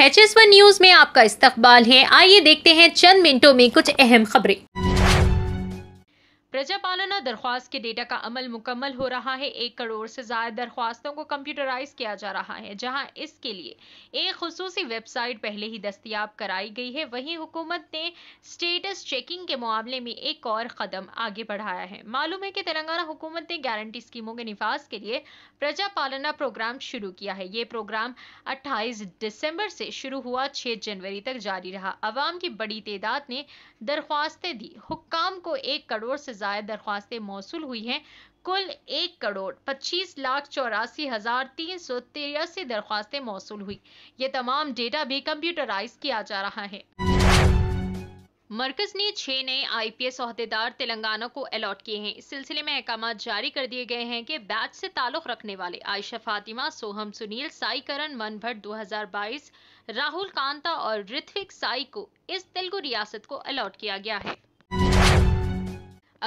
H S one news में आपका इस्तकबाल है आइए देखते हैं चंद मिनटों में कुछ अहम खबरें प्रजापालना दरख्वास्त के डेटा का अमल मुकम्मल हो रहा है एक करोड़ से ज्यादा दरख्वास्तों को कंप्यूटराइज किया जा रहा है जहां इसके लिए एक खसूसी वेबसाइट पहले ही दस्तियाब कराई गई है वहीं हुकूमत ने स्टेटस चेकिंग के मामले में एक और कदम आगे बढ़ाया है मालूम है कि तेलंगाना हुकूमत ने गारंटी स्कीमों के निफाज के लिए प्रजा पालना प्रोग्राम शुरू किया है ये प्रोग्राम अट्ठाईस दिसंबर से शुरू हुआ छह जनवरी तक जारी रहा अवाम की बड़ी तादाद ने दरख्वास्तें दी हुक्काम को एक करोड़ से ज्यादा जायद दरख्वास्तें मौसू हुई हैं कुल एक करोड़ पच्चीस लाख चौरासी हजार तीन सौ तिरासी दरख्वास्तें मौसू हुई ये तमाम डेटा भी कंप्यूटराइज किया जा रहा है मरकज ने छह नए आई पी एस अहदेदार तेलंगाना को अलॉट किए हैं इस सिलसिले में अहकाम जारी कर दिए गए हैं कि बैच से ताल्लुक रखने वाले आयशा फातिमा सोहम सुनील साई करण मन भट्ट दो राहुल कांता और ऋत्विक साई को इस तेलुगु रियासत को अलॉट किया गया है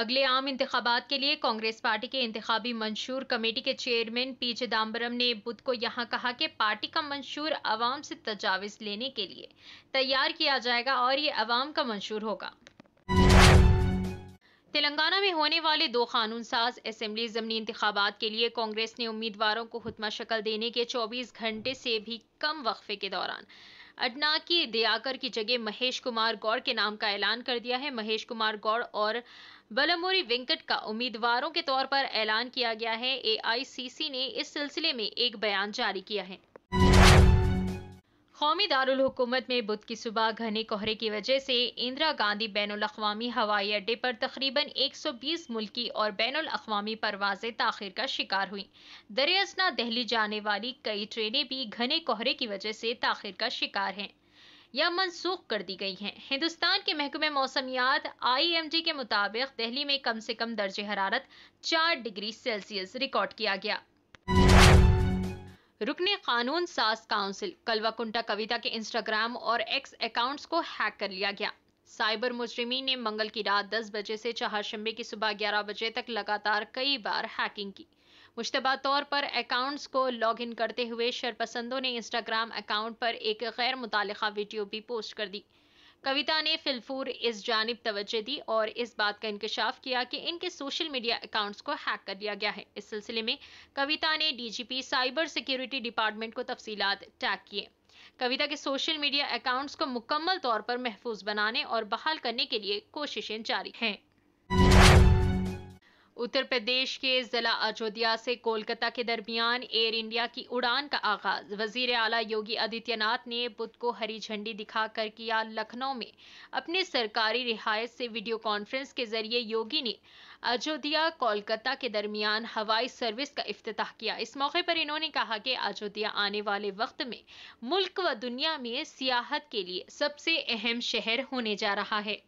अगले आम इंतबात के लिए कांग्रेस पार्टी के इंतबी मंशूर कमेटी के चेयरमैन पी चिदम्बरम ने बुध को यहां कहा कि पार्टी का मंशूर आवाम से तजावज लेने के लिए तैयार किया जाएगा और ये अवाम का मंशूर होगा तेलंगाना में होने वाले दो कानून साज असम्बली ज़मनी इंतबात के लिए कांग्रेस ने उम्मीदवारों को हुतमा शक्ल देने के 24 घंटे से भी कम वक्फे के दौरान अडनाकी दयाकर की जगह महेश कुमार गौड़ के नाम का ऐलान कर दिया है महेश कुमार गौड़ और बलमोरी वेंकट का उम्मीदवारों के तौर पर ऐलान किया गया है एआईसीसी ने इस सिलसिले में एक बयान जारी किया है कौमी दारकूमत में बुध की सुबह घने कोहरे की वजह से इंदिरा गांधी बैन अवी हवाई अड्डे पर तकरीबन 120 मुल्की और बैन अवी परवाजें ताखिर का शिकार हुई दरियासना दहली जाने वाली कई ट्रेनें भी घने कोहरे की वजह से ताखिर का शिकार हैं या मनसूख कर दी गई हैं हिंदुस्तान के महकमे मौसमियात आईएमडी के मुताबिक दिल्ली में कम से कम दर्ज हरारत चार डिग्री सेल्सियस रिकॉर्ड किया गया रुकने कानून सास काउंसिल कलवाकुंटा कविता के इंस्टाग्राम और एक्स अकाउंट्स को हैक कर लिया गया साइबर मुजरिमीन ने मंगल की रात 10 बजे से चहारशंबे की सुबह 11 बजे तक लगातार कई बार हैकिंग की मुश्तबा तौर पर अकाउंट्स को लॉगिन करते हुए शरपसंदों ने इंस्टाग्राम अकाउंट पर एक गैर मुतल वीडियो भी पोस्ट कर दी कविता ने फिलफूर इस जानब तवज्जो दी और इस बात का इंकशाफ किया कि इनके सोशल मीडिया अकाउंट्स को हैक कर लिया गया है इस सिलसिले में कविता ने डीजीपी साइबर सिक्योरिटी डिपार्टमेंट को तफसीलात टैग किए कविता के सोशल मीडिया अकाउंट्स को मुकम्मल तौर पर महफूज बनाने और बहाल करने के लिए कोशिशें जारी हैं उत्तर प्रदेश के जिला अयोध्या से कोलकाता के दरमियान एयर इंडिया की उड़ान का आगाज वजीर आला योगी आदित्यनाथ ने बुध को हरी झंडी दिखाकर किया लखनऊ में अपने सरकारी रिहायश से वीडियो कॉन्फ्रेंस के जरिए योगी ने अयोध्या कोलकाता के दरमियान हवाई सर्विस का अफ्ताह किया इस मौके पर इन्होंने कहा कि अयोध्या आने वाले वक्त में मुल्क व दुनिया में सियाहत के लिए सबसे अहम शहर होने जा रहा है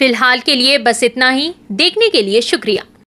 फिलहाल के लिए बस इतना ही देखने के लिए शुक्रिया